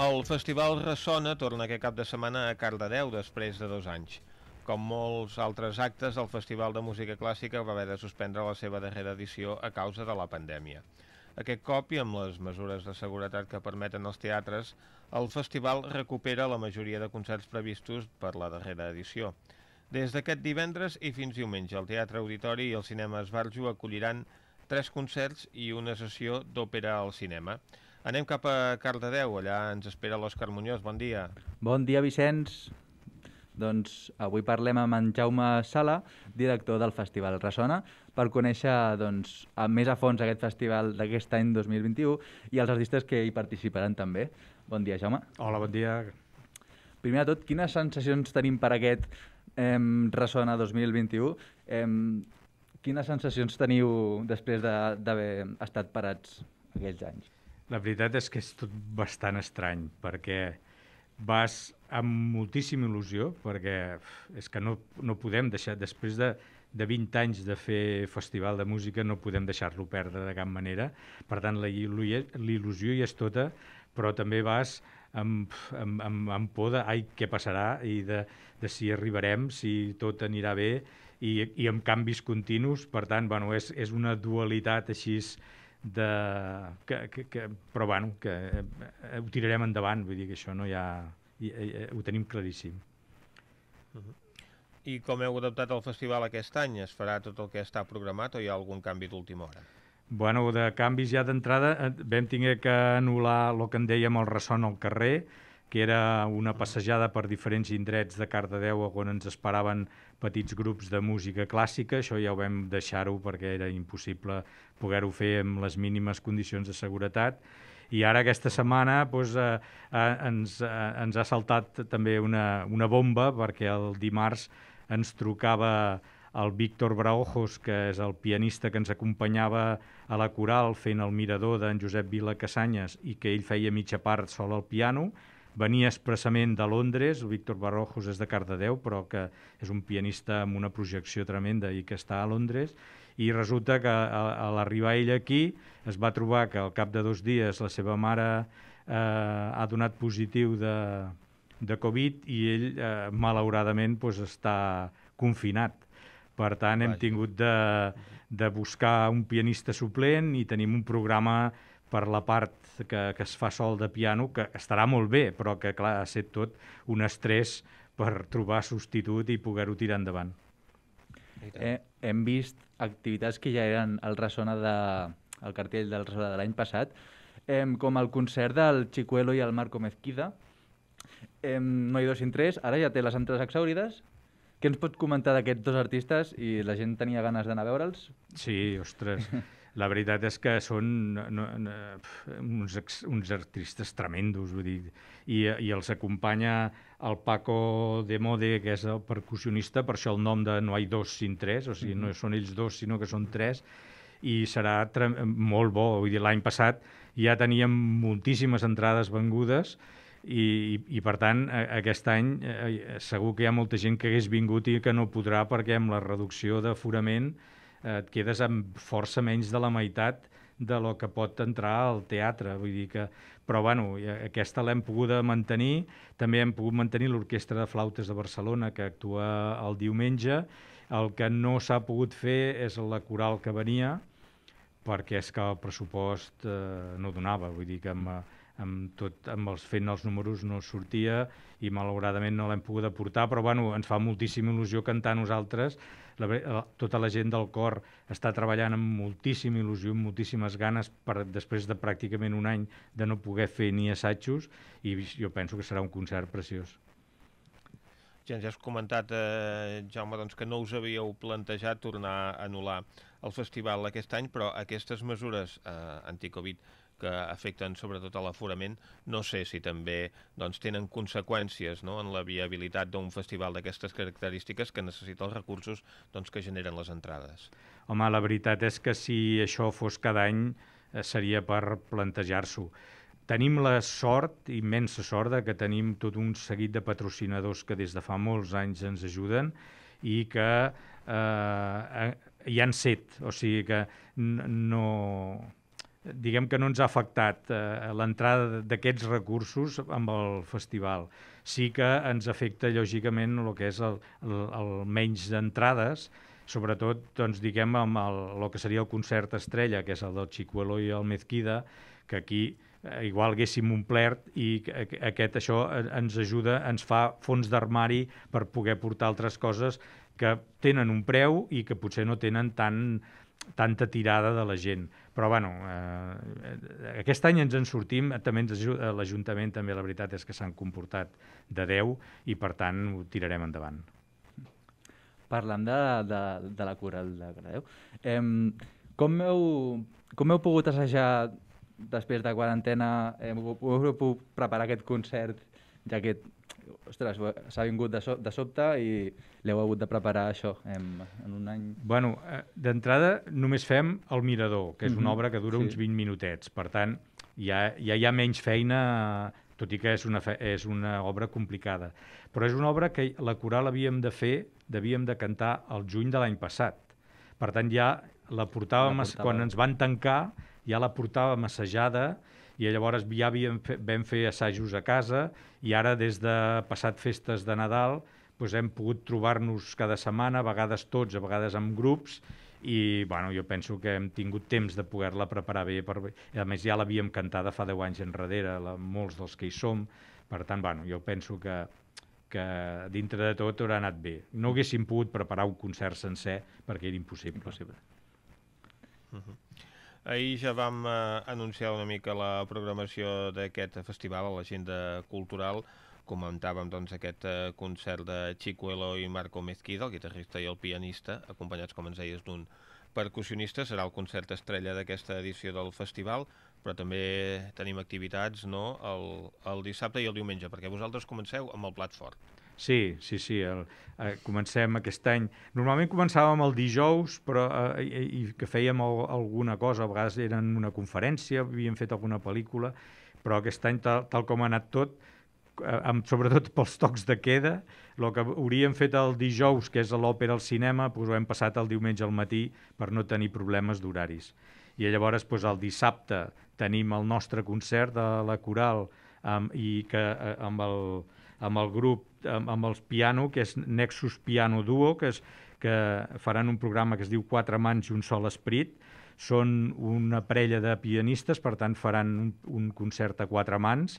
El Festival Ressona torna aquest cap de setmana a Cardedeu després de dos anys. Com molts altres actes, el Festival de Música Clàssica va haver de suspendre la seva darrera edició a causa de la pandèmia. Aquest cop, i amb les mesures de seguretat que permeten els teatres, el festival recupera la majoria de concerts previstos per la darrera edició. Des d'aquest divendres i fins diumenge, el Teatre Auditori i el Cinema Esbarjo acolliran tres concerts i una sessió d'òpera al cinema. Anem cap a Cardedeu, allà ens espera l'Òscar Muñoz. Bon dia. Bon dia, Vicenç. Doncs avui parlem amb en Jaume Sala, director del Festival Ressona, per conèixer doncs, més a fons aquest festival d'aquest any 2021 i els artistes que hi participaran també. Bon dia, Jaume. Hola, bon dia. Primer de tot, quines sensacions tenim per aquest eh, Ressona 2021? Eh, quines sensacions teniu després d'haver estat parats aquells anys? La veritat és que és tot bastant estrany, perquè vas amb moltíssima il·lusió, perquè és que no, no podem deixar, després de, de 20 anys de fer festival de música, no podem deixar-lo perdre de cap manera. Per tant, la il·lusió hi és tota, però també vas amb, amb, amb, amb por de ai, què passarà i de, de si arribarem, si tot anirà bé i, i amb canvis continus. Per tant, bueno, és, és una dualitat així de, que, que, que, però bueno, que eh, eh, ho tirarem endavant, vull dir que això no hi ha... Hi, hi, eh, hi, eh, ho tenim claríssim. Uh-huh. I com heu adaptat el festival aquest any? Es farà tot el que està programat o hi ha algun canvi d'última hora? Bueno, de canvis ja d'entrada vam tenir que anul·lar el que en dèiem el resson al carrer, que era una passejada per diferents indrets de Cardedeu on ens esperaven petits grups de música clàssica, això ja ho vam deixar-ho perquè era impossible poder-ho fer amb les mínimes condicions de seguretat, i ara aquesta setmana doncs, eh, eh, ens, eh, ens ha saltat també una, una bomba perquè el dimarts ens trucava el Víctor Braojos, que és el pianista que ens acompanyava a la coral fent el mirador d'en Josep Vila Casanyes i que ell feia mitja part sol al piano, venia expressament de Londres, el Víctor Barrojos és de Cardedeu, però que és un pianista amb una projecció tremenda i que està a Londres, i resulta que a, a l'arribar ell aquí es va trobar que al cap de dos dies la seva mare eh, ha donat positiu de, de Covid i ell, eh, malauradament, pues, està confinat. Per tant, hem tingut de, de buscar un pianista suplent i tenim un programa per la part que, que es fa sol de piano, que estarà molt bé, però que, clar, ha estat tot un estrès per trobar substitut i poder-ho tirar endavant. Eh, hem vist activitats que ja eren al ressona de, el cartell del ressona de l'any passat, eh, com el concert del Chicuelo i el Marco Mezquida, eh, no hi dos tres, ara ja té les entrades exaurides, què ens pots comentar d'aquests dos artistes? I la gent tenia ganes d'anar a veure'ls? Sí, ostres. la veritat és que són no, no, uns, uns artistes tremendos, vull dir, i, i els acompanya el Paco de Mode, que és el percussionista, per això el nom de No hay dos sin tres, o sigui, no mm-hmm. són ells dos, sinó que són tres, i serà molt bo. Vull dir, l'any passat ja teníem moltíssimes entrades vengudes i, i, i per tant, a, aquest any eh, segur que hi ha molta gent que hagués vingut i que no podrà perquè amb la reducció d'aforament Eh, et quedes amb força menys de la meitat de lo que pot entrar al teatre. Vull dir que... Però, bueno, aquesta l'hem pogut mantenir. També hem pogut mantenir l'Orquestra de Flautes de Barcelona, que actua el diumenge. El que no s'ha pogut fer és la coral que venia, perquè és que el pressupost eh, no donava, vull dir que amb, eh, amb tot, amb els fent els números no sortia i malauradament no l'hem pogut aportar, però bueno, ens fa moltíssima il·lusió cantar nosaltres, la, la, eh, tota la gent del cor està treballant amb moltíssima il·lusió, amb moltíssimes ganes per, després de pràcticament un any de no poder fer ni assajos i jo penso que serà un concert preciós. Ja ens has comentat, eh, Jaume, doncs, que no us havíeu plantejat tornar a anul·lar el festival aquest any, però aquestes mesures eh, anticovid que afecten sobretot a l'aforament, no sé si també doncs, tenen conseqüències no, en la viabilitat d'un festival d'aquestes característiques que necessita els recursos doncs, que generen les entrades. Home, la veritat és que si això fos cada any eh, seria per plantejar-s'ho. Tenim la sort, immensa sort, de que tenim tot un seguit de patrocinadors que des de fa molts anys ens ajuden i que eh, eh hi han set, o sigui que no diguem que no ens ha afectat eh, l'entrada d'aquests recursos amb el festival. Sí que ens afecta, lògicament, el que és el, el, el menys d'entrades, sobretot, doncs, diguem, amb el, el que seria el concert estrella, que és el del Chicuelo i el Mezquida, que aquí Eh, igual haguéssim omplert i aquest això eh, ens ajuda, ens fa fons d'armari per poder portar altres coses que tenen un preu i que potser no tenen tant, tanta tirada de la gent. Però, bueno, eh, aquest any ens en sortim, també ens ajuda eh, l'Ajuntament, també la veritat és que s'han comportat de 10 i, per tant, ho tirarem endavant. Parlant de, de, de la Coral de Gradeu, eh, com, heu, com heu pogut assajar després de quarantena hem eh, pogut preparar aquest concert, ja que ostres, s'ha vingut de, so de sobte i l'heu hagut de preparar això en, en un any. Bueno, eh, d'entrada només fem El mirador, que és mm -hmm. una mhm. obra que dura sí. uns 20 minutets, per tant, ja, ja hi ha menys feina, tot i que és una, és una obra complicada. Però és una obra que la coral havíem de fer, devíem de cantar el juny de l'any passat. Per tant, ja la portàvem, la portàvem. quan ens van tancar, ja la portava massejada i llavors ja havíem fe, vam fer assajos a casa i ara des de passat festes de Nadal doncs hem pogut trobar-nos cada setmana, a vegades tots, a vegades amb grups, i bueno, jo penso que hem tingut temps de poder-la preparar bé. Per... A més, ja l'havíem cantada fa 10 anys enrere, la... molts dels que hi som, per tant, bueno, jo penso que que dintre de tot haurà anat bé. No haguéssim pogut preparar un concert sencer perquè era impossible. impossible. Uh -huh. Ahir ja vam eh, anunciar una mica la programació d'aquest festival a l'agenda cultural. Comentàvem doncs, aquest eh, concert de Chicuelo i Marco Mezquida, el guitarrista i el pianista, acompanyats, com ens deies, d'un percussionista. Serà el concert estrella d'aquesta edició del festival, però també tenim activitats no? el, el dissabte i el diumenge, perquè vosaltres comenceu amb el plat fort. Sí, sí, sí. El, eh, comencem aquest any. Normalment començàvem el dijous, però eh, i, i que fèiem el, alguna cosa, a vegades eren una conferència, havíem fet alguna pel·lícula, però aquest any, tal, tal com ha anat tot, eh, amb, sobretot pels tocs de queda, el que hauríem fet el dijous, que és l'òpera al cinema, doncs ho hem passat el diumenge al matí per no tenir problemes d'horaris. I llavors doncs, el dissabte tenim el nostre concert de la coral amb, i que eh, amb el amb el grup, amb, amb els piano, que és Nexus Piano Duo, que, és, que faran un programa que es diu Quatre mans i un sol esprit. Són una parella de pianistes, per tant faran un, un concert a quatre mans.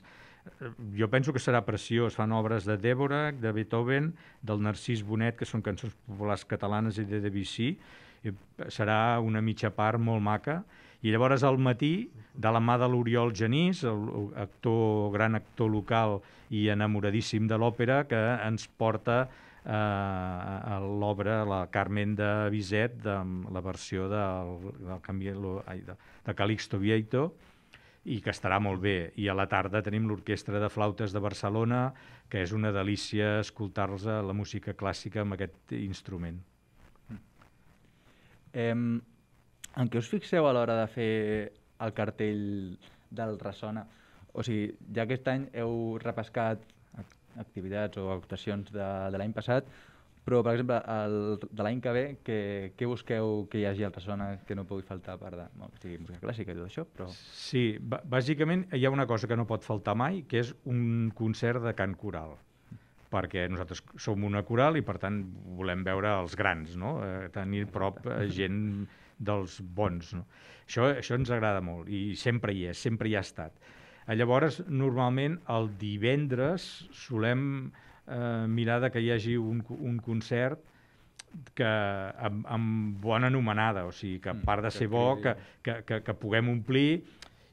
Jo penso que serà preciós. Fan obres de Débora, de Beethoven, del Narcís Bonet, que són cançons populars catalanes i de Debussy. Eh, serà una mitja part molt maca i llavors al matí, de la mà de l'Oriol Genís, el actor, gran actor local i enamoradíssim de l'òpera, que ens porta eh, a l'obra La Carmen de Bizet, de la versió del, del canvi, de, de Calixto Vieito, i que estarà molt bé. I a la tarda tenim l'Orquestra de Flautes de Barcelona, que és una delícia escoltar-los eh, la música clàssica amb aquest instrument. Mm. Eh, en què us fixeu a l'hora de fer el cartell del Ressona? O sigui, ja aquest any heu repescat activitats o actuacions de, de l'any passat, però, per exemple, el, de l'any que ve, què, què busqueu que hi hagi al Ressona que no pugui faltar a part de bueno, sigui, música clàssica i tot això? Però... Sí, bàsicament hi ha una cosa que no pot faltar mai, que és un concert de cant coral perquè nosaltres som una coral i, per tant, volem veure els grans, no? Eh, tenir prop eh, gent dels bons. No? Això, això ens agrada molt i sempre hi és, sempre hi ha estat. Eh, llavors, normalment, el divendres solem eh, mirar de que hi hagi un, un concert que, amb, amb bona anomenada, o sigui, que a mm, part de ser bo, que, que, que, que puguem omplir,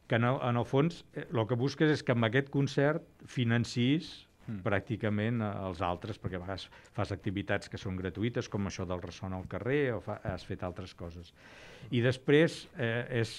que en el, en el fons eh, el que busques és que amb aquest concert financis mm. pràcticament eh, els altres, perquè a vegades fas activitats que són gratuïtes, com això del resson al carrer, o fa, has fet altres coses. I després eh, és,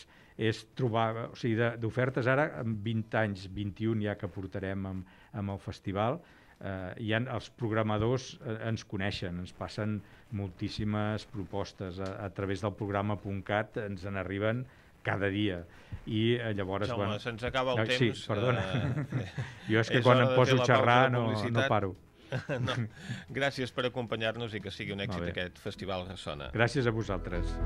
és trobar, o sigui, d'ofertes ara, amb 20 anys, 21 ja que portarem amb, amb el festival, eh, ja els programadors eh, ens coneixen, ens passen moltíssimes propostes. A, a través del programa.cat ens en arriben cada dia i eh, llavors... Home, bueno, se'ns acaba el no, temps. Sí, perdona. Eh, jo és que és quan em poso a xerrar no, no paro. no. Gràcies per acompanyar-nos i que sigui un èxit aquest Festival Ressona. Gràcies a vosaltres.